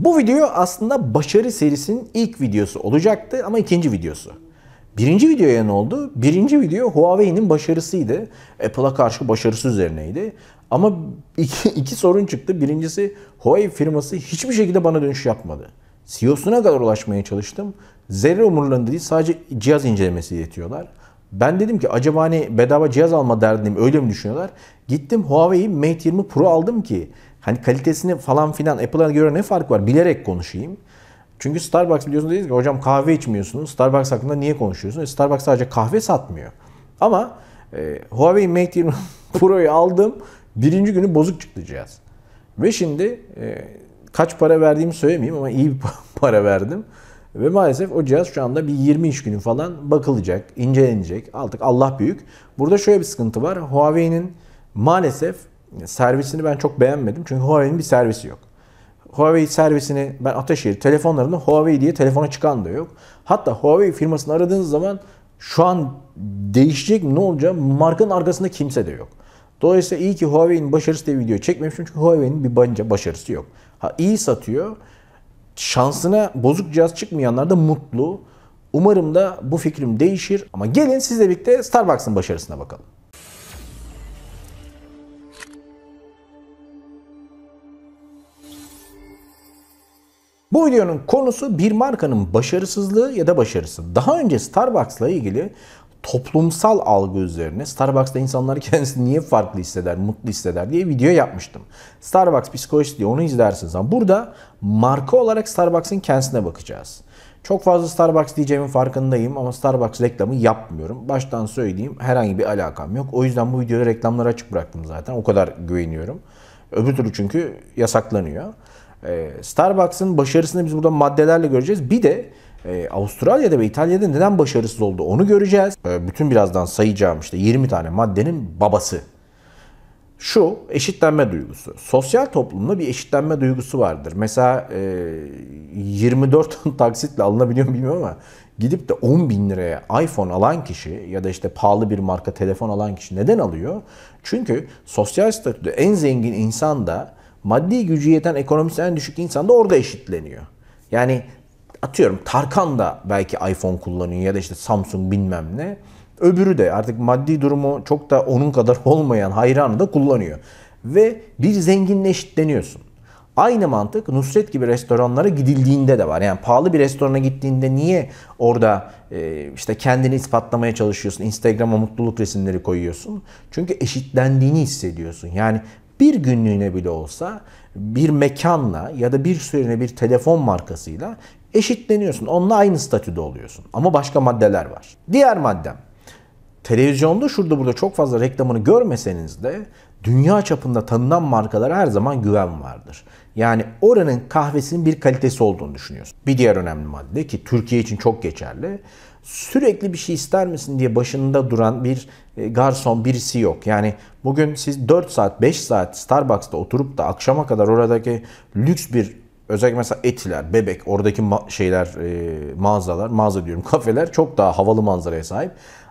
Bu video aslında başarı serisinin ilk videosu olacaktı ama ikinci videosu. Birinci videoya ne oldu? Birinci video Huawei'nin başarısıydı. Apple'a karşı başarısı üzerineydi. Ama iki, iki sorun çıktı. Birincisi Huawei firması hiçbir şekilde bana dönüş yapmadı. CEO'suna kadar ulaşmaya çalıştım. Zerre umurlarında değil sadece cihaz incelemesi yetiyorlar. Ben dedim ki acaba hani bedava cihaz alma derdim öyle mi düşünüyorlar? Gittim Huawei Mate 20 Pro aldım ki Hani kalitesini falan filan Apple'a göre ne fark var? Bilerek konuşayım. Çünkü Starbucks biliyorsunuz dediniz ki hocam kahve içmiyorsunuz. Starbucks hakkında niye konuşuyorsunuz? E, Starbucks sadece kahve satmıyor. Ama e, Huawei Mate 20 Pro'yu aldım. Birinci günü bozuk çıktı cihaz. Ve şimdi e, kaç para verdiğimi söylemeyeyim ama iyi bir para verdim. Ve maalesef o cihaz şu anda bir 20 iş günü falan bakılacak, incelenecek. Artık Allah büyük. Burada şöyle bir sıkıntı var. Huawei'nin maalesef servisini ben çok beğenmedim. Çünkü Huawei'nin bir servisi yok. Huawei servisini ben Ataşehir telefonlarında Huawei diye telefona çıkan da yok. Hatta Huawei firmasını aradığınız zaman şu an değişecek ne olacak markanın arkasında kimse de yok. Dolayısıyla iyi ki Huawei'nin başarısı diye video çekmemişim çünkü Huawei'nin bir bence başarısı yok. Ha iyi satıyor. Şansına bozuk cihaz çıkmayanlar da mutlu. Umarım da bu fikrim değişir. Ama gelin sizle birlikte Starbucks'ın başarısına bakalım. Bu videonun konusu bir markanın başarısızlığı ya da başarısı. Daha önce Starbucks'la ilgili toplumsal algı üzerine Starbucks'ta insanlar kendisini niye farklı hisseder, mutlu hisseder diye video yapmıştım. Starbucks psikolojisi diye onu izlersiniz ama burada marka olarak Starbucks'ın kendisine bakacağız. Çok fazla Starbucks diyeceğimin farkındayım ama Starbucks reklamı yapmıyorum. Baştan söyleyeyim herhangi bir alakam yok. O yüzden bu videoda reklamları açık bıraktım zaten. O kadar güveniyorum. Öbür türlü çünkü yasaklanıyor. Ee, Starbucks'ın başarısını biz burada maddelerle göreceğiz. Bir de e, Avustralya'da ve İtalya'da neden başarısız oldu onu göreceğiz. Ee, bütün birazdan sayacağım işte 20 tane maddenin babası. Şu eşitlenme duygusu. Sosyal toplumda bir eşitlenme duygusu vardır. Mesela 24 e, ton taksitle alınabiliyor mu bilmiyorum ama gidip de 10 bin liraya iPhone alan kişi ya da işte pahalı bir marka telefon alan kişi neden alıyor? Çünkü sosyal statüde en zengin insan da maddi gücü yeten ekonomisi en düşük insan da orada eşitleniyor. Yani atıyorum Tarkan da belki iPhone kullanıyor ya da işte Samsung bilmem ne. Öbürü de artık maddi durumu çok da onun kadar olmayan hayranı da kullanıyor. Ve bir zenginle eşitleniyorsun. Aynı mantık Nusret gibi restoranlara gidildiğinde de var. Yani pahalı bir restorana gittiğinde niye orada e, işte kendini ispatlamaya çalışıyorsun? Instagram'a mutluluk resimleri koyuyorsun. Çünkü eşitlendiğini hissediyorsun. Yani bir günlüğüne bile olsa bir mekanla ya da bir süreliğine bir telefon markasıyla eşitleniyorsun. Onunla aynı statüde oluyorsun. Ama başka maddeler var. Diğer maddem. Televizyonda şurada burada çok fazla reklamını görmeseniz de dünya çapında tanınan markalara her zaman güven vardır. Yani oranın kahvesinin bir kalitesi olduğunu düşünüyorsun. Bir diğer önemli madde ki Türkiye için çok geçerli sürekli bir şey ister misin diye başında duran bir e, garson birisi yok. Yani bugün siz 4 saat 5 saat Starbucks'ta oturup da akşama kadar oradaki lüks bir özellikle mesela Etiler, Bebek oradaki ma- şeyler e, mağazalar, mağaza diyorum kafeler çok daha havalı manzaraya sahip.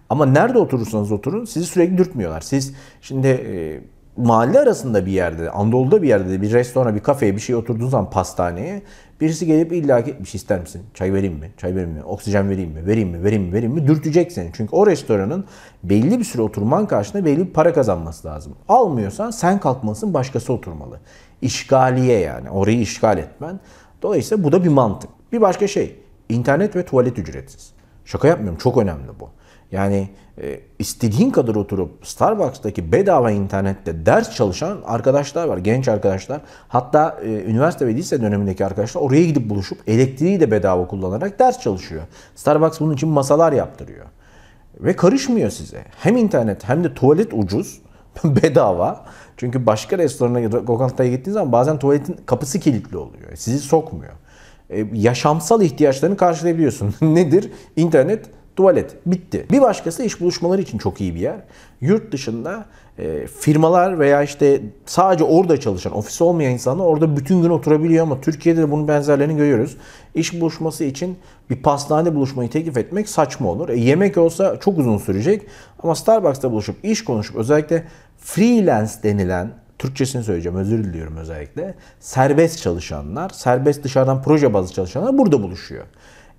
Ama nerede oturursanız oturun sizi sürekli dürtmüyorlar. Siz şimdi e, mahalle arasında bir yerde, Anadolu'da bir yerde bir restorana, bir kafeye bir şey oturduğunuz zaman pastaneye Birisi gelip illa ki bir şey ister misin? Çay vereyim mi? Çay vereyim mi? Oksijen vereyim mi? Vereyim mi? Vereyim mi? Vereyim mi? Dürtecek seni. Çünkü o restoranın belli bir süre oturman karşında belli bir para kazanması lazım. Almıyorsan sen kalkmalısın başkası oturmalı. İşgaliye yani. Orayı işgal etmen. Dolayısıyla bu da bir mantık. Bir başka şey. internet ve tuvalet ücretsiz. Şaka yapmıyorum. Çok önemli bu. Yani e, istediğin kadar oturup Starbucks'taki bedava internette ders çalışan arkadaşlar var, genç arkadaşlar. Hatta e, üniversite ve lise dönemindeki arkadaşlar oraya gidip buluşup elektriği de bedava kullanarak ders çalışıyor. Starbucks bunun için masalar yaptırıyor. Ve karışmıyor size. Hem internet hem de tuvalet ucuz, bedava. Çünkü başka restorana, lokantaya gittiğiniz zaman bazen tuvaletin kapısı kilitli oluyor. Sizi sokmuyor. E, yaşamsal ihtiyaçlarını karşılayabiliyorsun. Nedir? İnternet tuvalet bitti. Bir başkası iş buluşmaları için çok iyi bir yer. Yurt dışında e, firmalar veya işte sadece orada çalışan, ofis olmayan insanlar orada bütün gün oturabiliyor ama Türkiye'de de bunun benzerlerini görüyoruz. İş buluşması için bir pastanede buluşmayı teklif etmek saçma olur. E, yemek olsa çok uzun sürecek ama Starbucks'ta buluşup iş konuşup özellikle freelance denilen Türkçesini söyleyeceğim özür diliyorum özellikle. Serbest çalışanlar, serbest dışarıdan proje bazlı çalışanlar burada buluşuyor.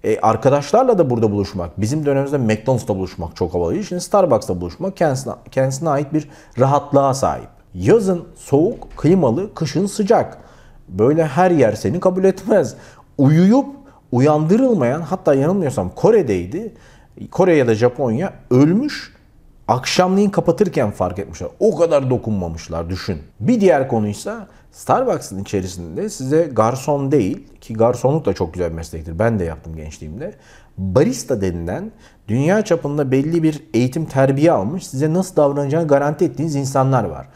E, arkadaşlarla da burada buluşmak, bizim dönemimizde McDonald's'ta buluşmak çok havalıydı. Şimdi Starbucks'ta buluşmak kendisine, kendisine ait bir rahatlığa sahip. Yazın soğuk, klimalı, kışın sıcak. Böyle her yer seni kabul etmez. Uyuyup uyandırılmayan, hatta yanılmıyorsam Kore'deydi. Kore ya da Japonya ölmüş akşamleyin kapatırken fark etmişler. O kadar dokunmamışlar düşün. Bir diğer konuysa Starbucks'ın içerisinde size garson değil ki garsonluk da çok güzel bir meslektir. Ben de yaptım gençliğimde. Barista denilen dünya çapında belli bir eğitim terbiye almış size nasıl davranacağını garanti ettiğiniz insanlar var.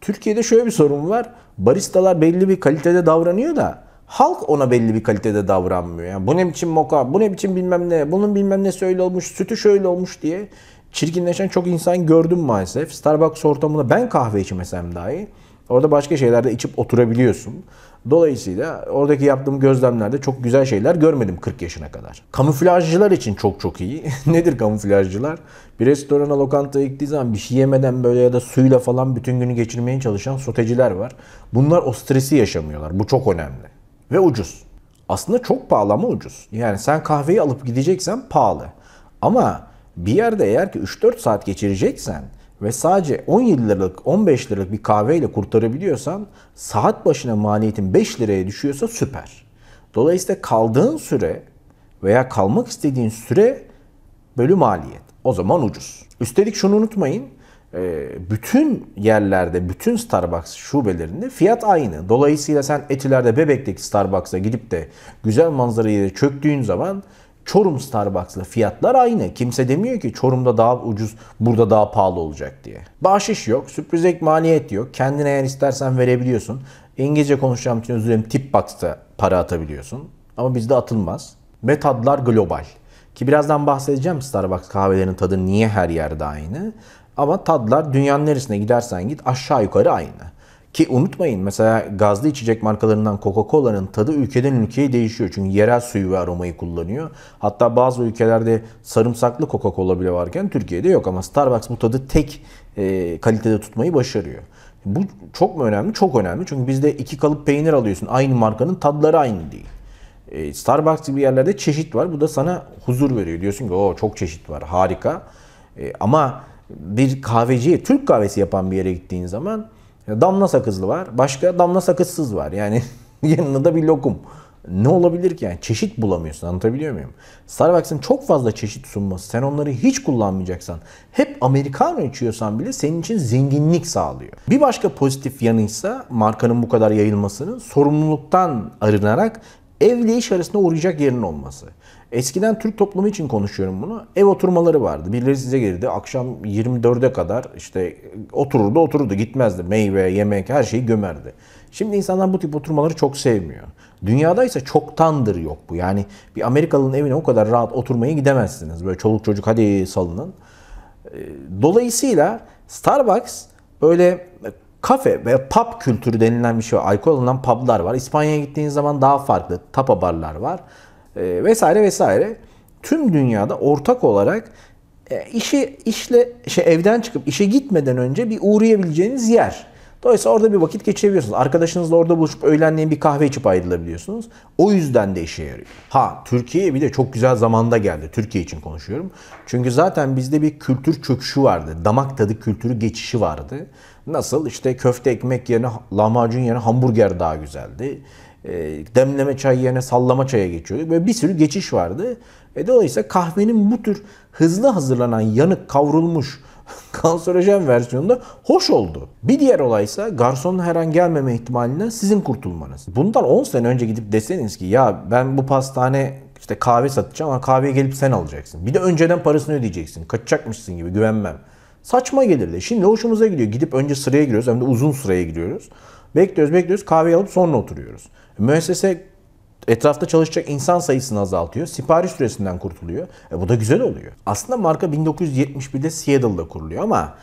Türkiye'de şöyle bir sorun var. Baristalar belli bir kalitede davranıyor da halk ona belli bir kalitede davranmıyor. Yani bu ne biçim moka, bu ne biçim bilmem ne, bunun bilmem ne söyle olmuş, sütü şöyle olmuş diye çirkinleşen çok insan gördüm maalesef. Starbucks ortamında ben kahve içmesem dahi Orada başka şeylerde içip oturabiliyorsun. Dolayısıyla oradaki yaptığım gözlemlerde çok güzel şeyler görmedim 40 yaşına kadar. Kamuflajcılar için çok çok iyi. Nedir kamuflajcılar? Bir restorana lokanta gittiği zaman bir şey yemeden böyle ya da suyla falan bütün günü geçirmeye çalışan soteciler var. Bunlar o stresi yaşamıyorlar. Bu çok önemli. Ve ucuz. Aslında çok pahalı ama ucuz. Yani sen kahveyi alıp gideceksen pahalı. Ama bir yerde eğer ki 3-4 saat geçireceksen ve sadece 17 liralık 15 liralık bir kahveyle kurtarabiliyorsan saat başına maliyetin 5 liraya düşüyorsa süper. Dolayısıyla kaldığın süre veya kalmak istediğin süre bölü maliyet. O zaman ucuz. Üstelik şunu unutmayın. E, bütün yerlerde, bütün Starbucks şubelerinde fiyat aynı. Dolayısıyla sen Etiler'de, Bebek'teki Starbucks'a gidip de güzel manzarayı çöktüğün zaman Çorum Starbucks'la fiyatlar aynı. Kimse demiyor ki Çorum'da daha ucuz, burada daha pahalı olacak diye. Bahşiş yok, sürpriz ek maliyet yok. Kendine eğer istersen verebiliyorsun. İngilizce konuşacağım için özür dilerim. Tip box'ta para atabiliyorsun. Ama bizde atılmaz. Ve tadlar global. Ki birazdan bahsedeceğim Starbucks kahvelerinin tadı niye her yerde aynı. Ama tadlar dünyanın neresine gidersen git aşağı yukarı aynı. Ki unutmayın mesela gazlı içecek markalarından Coca-Cola'nın tadı ülkeden ülkeye değişiyor. Çünkü yerel suyu ve aromayı kullanıyor. Hatta bazı ülkelerde sarımsaklı Coca-Cola bile varken Türkiye'de yok. Ama Starbucks bu tadı tek e, kalitede tutmayı başarıyor. Bu çok mu önemli? Çok önemli. Çünkü bizde iki kalıp peynir alıyorsun. Aynı markanın tadları aynı değil. E, Starbucks gibi yerlerde çeşit var. Bu da sana huzur veriyor. Diyorsun ki o çok çeşit var. Harika. E, ama bir kahveciye Türk kahvesi yapan bir yere gittiğin zaman Damla sakızlı var. Başka damla sakızsız var. Yani yanında da bir lokum. Ne olabilir ki yani? Çeşit bulamıyorsun anlatabiliyor muyum? Starbucks'ın çok fazla çeşit sunması. Sen onları hiç kullanmayacaksan, hep Americano içiyorsan bile senin için zenginlik sağlıyor. Bir başka pozitif yanıysa markanın bu kadar yayılmasının sorumluluktan arınarak evle iş arasında uğrayacak yerin olması. Eskiden Türk toplumu için konuşuyorum bunu. Ev oturmaları vardı. Birileri size gelirdi. Akşam 24'e kadar işte otururdu otururdu gitmezdi. Meyve, yemek her şeyi gömerdi. Şimdi insanlar bu tip oturmaları çok sevmiyor. Dünyada ise çoktandır yok bu. Yani bir Amerikalı'nın evine o kadar rahat oturmaya gidemezsiniz. Böyle çoluk çocuk hadi salının. Ee, dolayısıyla Starbucks böyle kafe ve pub kültürü denilen bir şey var. Alkol alınan publar var. İspanya'ya gittiğiniz zaman daha farklı tapa barlar var. E, vesaire vesaire tüm dünyada ortak olarak e, işi işle şey evden çıkıp işe gitmeden önce bir uğrayabileceğiniz yer. Dolayısıyla orada bir vakit geçirebiliyorsunuz. Arkadaşınızla orada buluşup öğlenleyin bir kahve içip ayrılabiliyorsunuz. O yüzden de işe yarıyor. Ha Türkiye bir de çok güzel zamanda geldi. Türkiye için konuşuyorum. Çünkü zaten bizde bir kültür çöküşü vardı. Damak tadı kültürü geçişi vardı. Nasıl işte köfte ekmek yerine lahmacun yerine hamburger daha güzeldi. E, demleme çay yerine sallama çaya geçiyorduk. Böyle bir sürü geçiş vardı. E dolayısıyla kahvenin bu tür hızlı hazırlanan yanık kavrulmuş kanserojen versiyonunda hoş oldu. Bir diğer olay ise garsonun her an gelmeme ihtimalinden sizin kurtulmanız. Bundan 10 sene önce gidip deseniz ki ya ben bu pastane işte kahve satacağım ama kahveye gelip sen alacaksın. Bir de önceden parasını ödeyeceksin. Kaçacakmışsın gibi güvenmem. Saçma gelirdi. Şimdi hoşumuza gidiyor. Gidip önce sıraya giriyoruz hem de uzun sıraya giriyoruz. Bekliyoruz bekliyoruz kahve alıp sonra oturuyoruz. Müessese etrafta çalışacak insan sayısını azaltıyor. Sipariş süresinden kurtuluyor. E, bu da güzel oluyor. Aslında marka 1971'de Seattle'da kuruluyor ama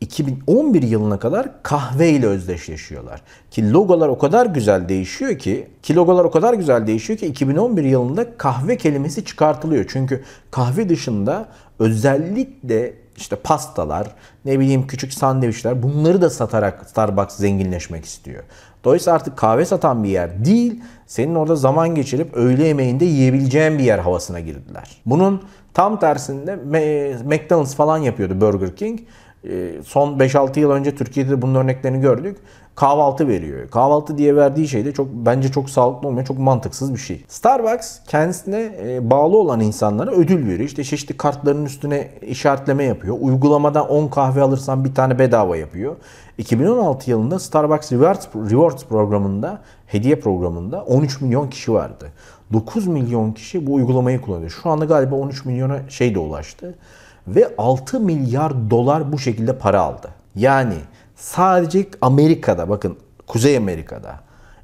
2011 yılına kadar kahve ile özdeşleşiyorlar. Ki logolar o kadar güzel değişiyor ki, ki logolar o kadar güzel değişiyor ki 2011 yılında kahve kelimesi çıkartılıyor. Çünkü kahve dışında özellikle işte pastalar, ne bileyim küçük sandviçler bunları da satarak Starbucks zenginleşmek istiyor. Dolayısıyla artık kahve satan bir yer değil, senin orada zaman geçirip öğle yemeğinde yiyebileceğin bir yer havasına girdiler. Bunun tam tersinde McDonald's falan yapıyordu Burger King. Ee, son 5-6 yıl önce Türkiye'de bunun örneklerini gördük kahvaltı veriyor. Kahvaltı diye verdiği şey de çok bence çok sağlıklı olmayan çok mantıksız bir şey. Starbucks kendisine e, bağlı olan insanlara ödül veriyor. İşte çeşitli kartların üstüne işaretleme yapıyor. Uygulamadan 10 kahve alırsan bir tane bedava yapıyor. 2016 yılında Starbucks Rewards, Rewards programında, hediye programında 13 milyon kişi vardı. 9 milyon kişi bu uygulamayı kullanıyor. Şu anda galiba 13 milyona şey de ulaştı. Ve 6 milyar dolar bu şekilde para aldı. Yani Sadece Amerika'da bakın Kuzey Amerika'da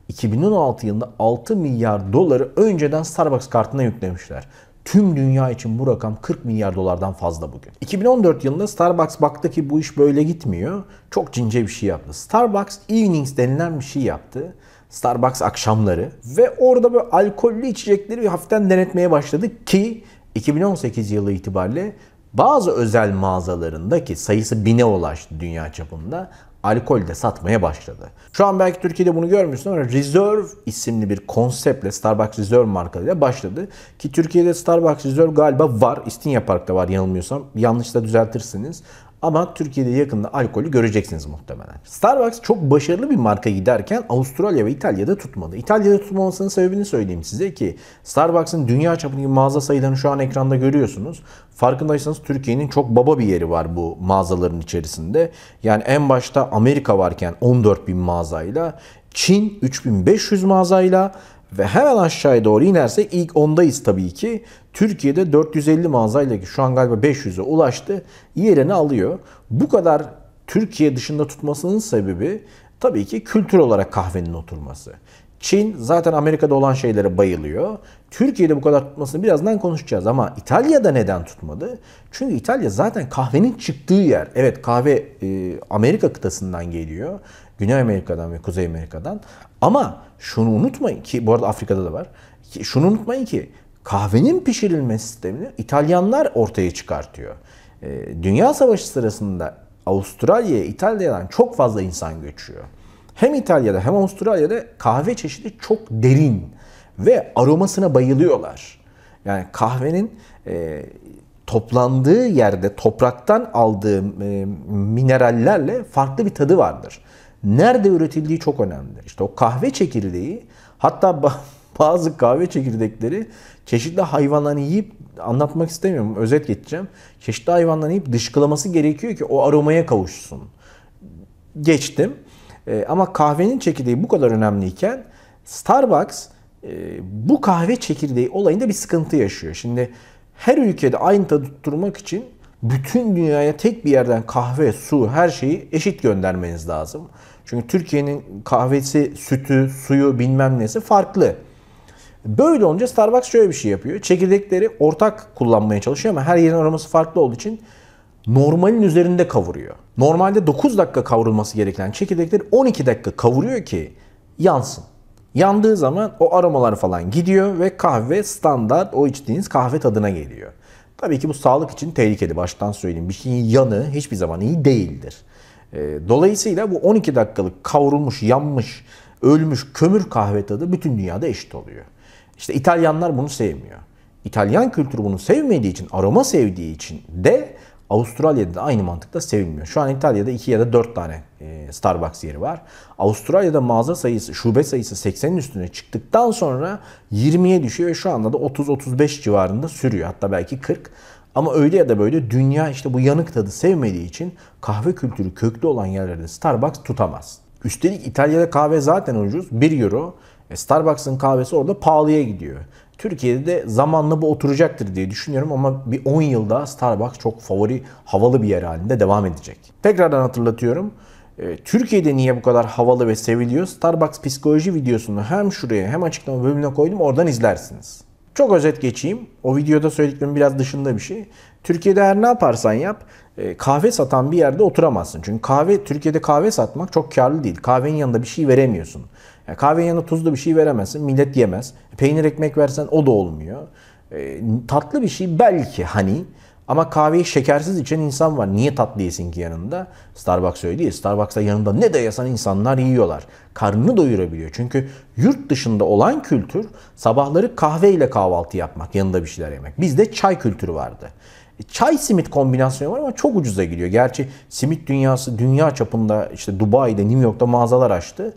2016 yılında 6 milyar doları önceden Starbucks kartına yüklemişler. Tüm dünya için bu rakam 40 milyar dolardan fazla bugün. 2014 yılında Starbucks baktı ki bu iş böyle gitmiyor. Çok cince bir şey yaptı. Starbucks Evenings denilen bir şey yaptı. Starbucks akşamları ve orada böyle alkollü içecekleri bir hafiften denetmeye başladı ki 2018 yılı itibariyle bazı özel mağazalarındaki sayısı bine ulaştı dünya çapında alkol de satmaya başladı. Şu an belki Türkiye'de bunu görmüyorsun ama Reserve isimli bir konseptle Starbucks Reserve markalarıyla başladı. Ki Türkiye'de Starbucks Reserve galiba var. İstinye Park'ta var yanılmıyorsam. Yanlışsa düzeltirsiniz. Ama Türkiye'de yakında alkolü göreceksiniz muhtemelen. Starbucks çok başarılı bir marka giderken Avustralya ve İtalya'da tutmadı. İtalya'da tutmamasının sebebini söyleyeyim size ki Starbucks'ın dünya çapındaki mağaza sayılarını şu an ekranda görüyorsunuz. Farkındaysanız Türkiye'nin çok baba bir yeri var bu mağazaların içerisinde. Yani en başta Amerika varken 14 bin mağazayla, Çin 3500 mağazayla, ve hemen aşağıya doğru inerse ilk ondayız tabii ki. Türkiye'de 450 mağazayla ki şu an galiba 500'e ulaştı yerini alıyor. Bu kadar Türkiye dışında tutmasının sebebi tabii ki kültür olarak kahvenin oturması. Çin zaten Amerika'da olan şeylere bayılıyor. Türkiye'de bu kadar tutmasını birazdan konuşacağız ama İtalya'da neden tutmadı? Çünkü İtalya zaten kahvenin çıktığı yer. Evet kahve e, Amerika kıtasından geliyor Güney Amerika'dan ve Kuzey Amerika'dan. Ama şunu unutmayın ki bu arada Afrika'da da var. Ki, şunu unutmayın ki kahvenin pişirilme sistemini İtalyanlar ortaya çıkartıyor. E, Dünya Savaşı sırasında Avustralya'ya, İtalya'dan çok fazla insan göçüyor. Hem İtalya'da hem Avustralya'da kahve çeşidi çok derin ve aromasına bayılıyorlar. Yani kahvenin e, toplandığı yerde topraktan aldığı e, minerallerle farklı bir tadı vardır nerede üretildiği çok önemli. İşte o kahve çekirdeği hatta bazı kahve çekirdekleri çeşitli hayvanları yiyip anlatmak istemiyorum özet geçeceğim. Çeşitli hayvanları yiyip dışkılaması gerekiyor ki o aromaya kavuşsun. Geçtim. E, ama kahvenin çekirdeği bu kadar önemliyken Starbucks e, bu kahve çekirdeği olayında bir sıkıntı yaşıyor. Şimdi her ülkede aynı tadı tutturmak için bütün dünyaya tek bir yerden kahve, su, her şeyi eşit göndermeniz lazım. Çünkü Türkiye'nin kahvesi, sütü, suyu bilmem nesi farklı. Böyle olunca Starbucks şöyle bir şey yapıyor. Çekirdekleri ortak kullanmaya çalışıyor ama her yerin aroması farklı olduğu için normalin üzerinde kavuruyor. Normalde 9 dakika kavrulması gereken çekirdekleri 12 dakika kavuruyor ki yansın. Yandığı zaman o aromalar falan gidiyor ve kahve standart o içtiğiniz kahve tadına geliyor. Tabii ki bu sağlık için tehlikeli baştan söyleyeyim. Bir şeyin yanı hiçbir zaman iyi değildir. Ee, dolayısıyla bu 12 dakikalık kavrulmuş, yanmış, ölmüş kömür kahve tadı bütün dünyada eşit oluyor. İşte İtalyanlar bunu sevmiyor. İtalyan kültürü bunu sevmediği için, aroma sevdiği için de Avustralya'da da aynı mantıkla sevilmiyor. Şu an İtalya'da 2 ya da 4 tane e, Starbucks yeri var. Avustralya'da mağaza sayısı, şube sayısı 80'in üstüne çıktıktan sonra 20'ye düşüyor ve şu anda da 30-35 civarında sürüyor. Hatta belki 40. Ama öyle ya da böyle dünya işte bu yanık tadı sevmediği için kahve kültürü köklü olan yerlerde Starbucks tutamaz. Üstelik İtalya'da kahve zaten ucuz. 1 euro. E Starbucks'ın kahvesi orada pahalıya gidiyor. Türkiye'de de zamanla bu oturacaktır diye düşünüyorum ama bir 10 yılda Starbucks çok favori, havalı bir yer halinde devam edecek. Tekrardan hatırlatıyorum. Ee, Türkiye'de niye bu kadar havalı ve seviliyor? Starbucks psikoloji videosunu hem şuraya hem açıklama bölümüne koydum oradan izlersiniz. Çok özet geçeyim. O videoda söylediklerim biraz dışında bir şey. Türkiye'de her ne yaparsan yap e, kahve satan bir yerde oturamazsın. Çünkü kahve Türkiye'de kahve satmak çok karlı değil. Kahvenin yanında bir şey veremiyorsun. E, kahvenin yanına tuzlu bir şey veremezsin. Millet yemez. E, peynir ekmek versen o da olmuyor. E, tatlı bir şey belki hani ama kahveyi şekersiz içen insan var. Niye tatlı yesin ki yanında? Starbucks öyle değil. Starbucks'ta yanında ne de yasan insanlar yiyorlar. Karnını doyurabiliyor. Çünkü yurt dışında olan kültür sabahları kahve ile kahvaltı yapmak, yanında bir şeyler yemek. Bizde çay kültürü vardı. E, çay simit kombinasyonu var ama çok ucuza gidiyor. Gerçi simit dünyası dünya çapında işte Dubai'de, New York'ta mağazalar açtı.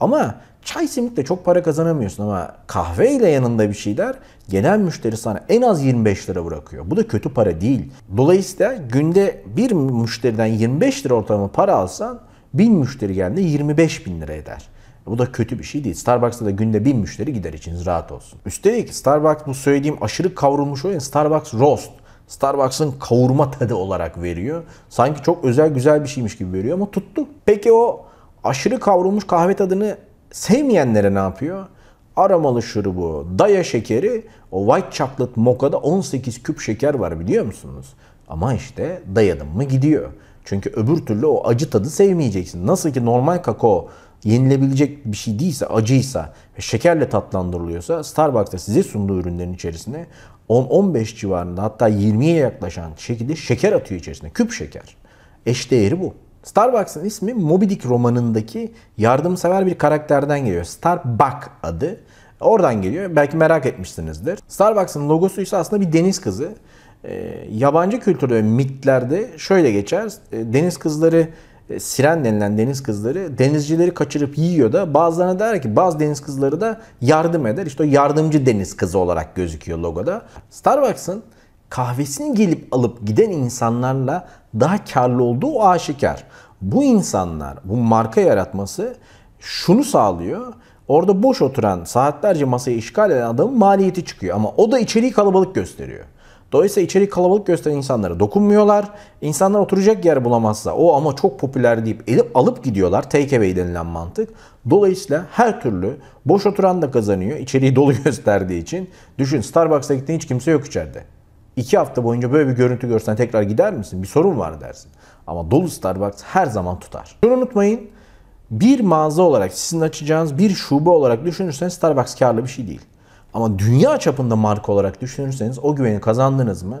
Ama çay simikle çok para kazanamıyorsun ama kahveyle yanında bir şeyler genel müşteri sana en az 25 lira bırakıyor. Bu da kötü para değil. Dolayısıyla günde bir müşteriden 25 lira ortalama para alsan 1000 müşteri geldiğinde 25 bin lira eder. Bu da kötü bir şey değil. Starbucks'ta da günde 1000 müşteri gider içiniz rahat olsun. Üstelik Starbucks bu söylediğim aşırı kavrulmuş oyun Starbucks Roast. Starbucks'ın kavurma tadı olarak veriyor. Sanki çok özel güzel bir şeymiş gibi veriyor ama tuttu. Peki o aşırı kavrulmuş kahve tadını sevmeyenlere ne yapıyor? Aromalı şurubu, daya şekeri, o white chocolate mokka'da 18 küp şeker var biliyor musunuz? Ama işte dayadım mı gidiyor. Çünkü öbür türlü o acı tadı sevmeyeceksin. Nasıl ki normal kakao yenilebilecek bir şey değilse, acıysa ve şekerle tatlandırılıyorsa Starbucks'ta size sunduğu ürünlerin içerisine 10-15 civarında hatta 20'ye yaklaşan şekilde şeker atıyor içerisine. Küp şeker. Eş değeri bu. Starbucks'ın ismi Moby Dick romanındaki yardımsever bir karakterden geliyor. Starbuck adı. Oradan geliyor. Belki merak etmişsinizdir. Starbucks'ın logosu ise aslında bir deniz kızı. E, yabancı kültürde ve mitlerde şöyle geçer. Ee, deniz kızları e, siren denilen deniz kızları denizcileri kaçırıp yiyor da bazılarına der ki bazı deniz kızları da yardım eder. İşte o yardımcı deniz kızı olarak gözüküyor logoda. Starbucks'ın kahvesini gelip alıp giden insanlarla daha karlı olduğu aşikar. Bu insanlar, bu marka yaratması şunu sağlıyor. Orada boş oturan, saatlerce masayı işgal eden adamın maliyeti çıkıyor. Ama o da içeriği kalabalık gösteriyor. Dolayısıyla içeriği kalabalık gösteren insanlara dokunmuyorlar. İnsanlar oturacak yer bulamazsa o ama çok popüler deyip elip alıp gidiyorlar. Take away denilen mantık. Dolayısıyla her türlü boş oturan da kazanıyor. İçeriği dolu gösterdiği için. Düşün Starbucks'a gittiğin hiç kimse yok içeride. İki hafta boyunca böyle bir görüntü görsen tekrar gider misin? Bir sorun var dersin. Ama dolu Starbucks her zaman tutar. Şunu unutmayın. Bir mağaza olarak sizin açacağınız bir şube olarak düşünürseniz Starbucks karlı bir şey değil. Ama dünya çapında marka olarak düşünürseniz o güveni kazandınız mı?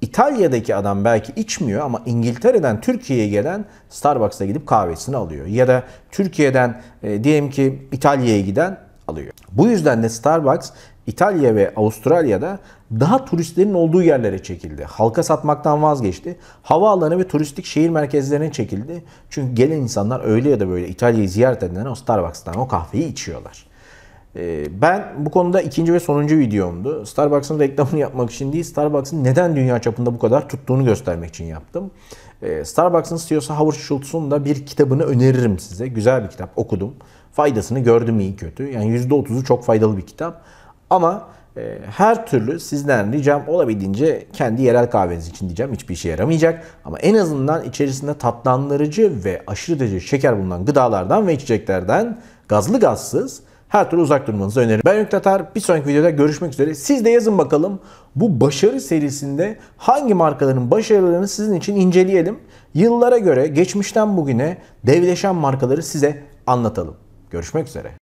İtalya'daki adam belki içmiyor ama İngiltere'den Türkiye'ye gelen Starbucks'a gidip kahvesini alıyor. Ya da Türkiye'den e, diyelim ki İtalya'ya giden alıyor. Bu yüzden de Starbucks İtalya ve Avustralya'da daha turistlerin olduğu yerlere çekildi. Halka satmaktan vazgeçti. Havaalanı ve turistik şehir merkezlerine çekildi. Çünkü gelen insanlar öyle ya da böyle İtalya'yı ziyaret edenler o Starbucks'tan o kahveyi içiyorlar. Ee, ben bu konuda ikinci ve sonuncu videomdu. Starbucks'ın reklamını yapmak için değil, Starbucks'ın neden dünya çapında bu kadar tuttuğunu göstermek için yaptım. Ee, Starbucks'ın CEO'su Howard Schultz'un da bir kitabını öneririm size. Güzel bir kitap, okudum faydasını gördüm iyi kötü. Yani %30'u çok faydalı bir kitap. Ama e, her türlü sizden ricam olabildiğince kendi yerel kahveniz için diyeceğim hiçbir işe yaramayacak. Ama en azından içerisinde tatlandırıcı ve aşırı derece şeker bulunan gıdalardan ve içeceklerden gazlı gazsız her türlü uzak durmanızı öneririm. Ben Ülk Tatar. Bir sonraki videoda görüşmek üzere. Siz de yazın bakalım bu başarı serisinde hangi markaların başarılarını sizin için inceleyelim. Yıllara göre geçmişten bugüne devleşen markaları size anlatalım. Görüşmek üzere.